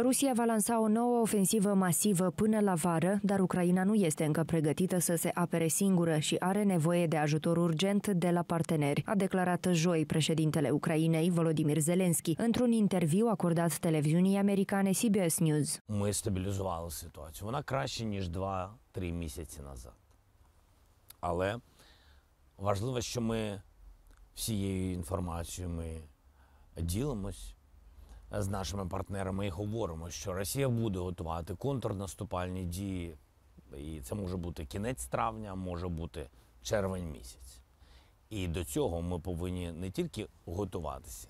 Rusia va lansa o nouă ofensivă masivă până la vară, dar Ucraina nu este încă pregătită să se apere singură și are nevoie de ajutor urgent de la parteneri, a declarat joi președintele Ucrainei, Volodymyr Zelensky, într-un interviu acordat televiziunii americane CBS News. Мы стабилизували ситуацію. Вона două, trei 2 în місяці назад. Але важливо, що ми всією інформацією ми ділимось, з нашими партнерами і говоримо, що Росія буде готувати контрнаступальні дії, і це може бути кінець травня, може бути червень місяць. І до цього ми повинні не тільки готуватися,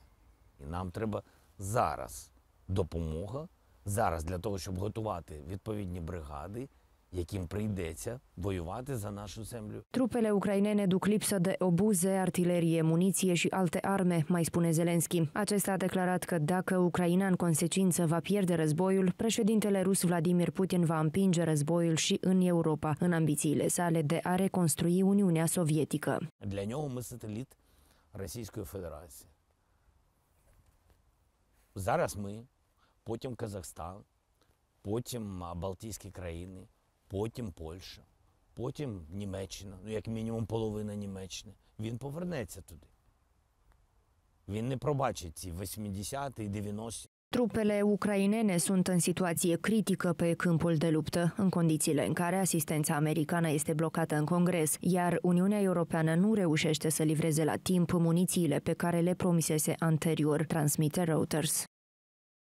і нам треба зараз допомога зараз для того, щоб готувати відповідні бригади. яким прийдеться воювати за нашу землю. Трупеле ucrainene duc lipsă де обузе, артилерії, муніції și alte arme, mai spune Zelenski. Acesta a declarat că dacă Ucraina în consecință va pierde războiul, președintele rus Vladimir Putin va împinge războiul și în Europa, în ambițiile sale de a reconstrui Uniunea Sovietică. Для нього ми сателіт Російської Федерації. Зараз ми, потім Казахстан, потім Балтійські країни – потім Польща, потім Німеччина, ну як мінімум половина Німеччини. Він повернеться туди. Він не пробачить ці 80-ті 90-ті. Trupele ucrainene sunt în situație critică pe câmpul de luptă, în condițiile în care asistența americană este blocată în Congres, iar Uniunea Europeană nu reușește să livreze la timp munițiile pe care le promisese anterior, transmite Reuters.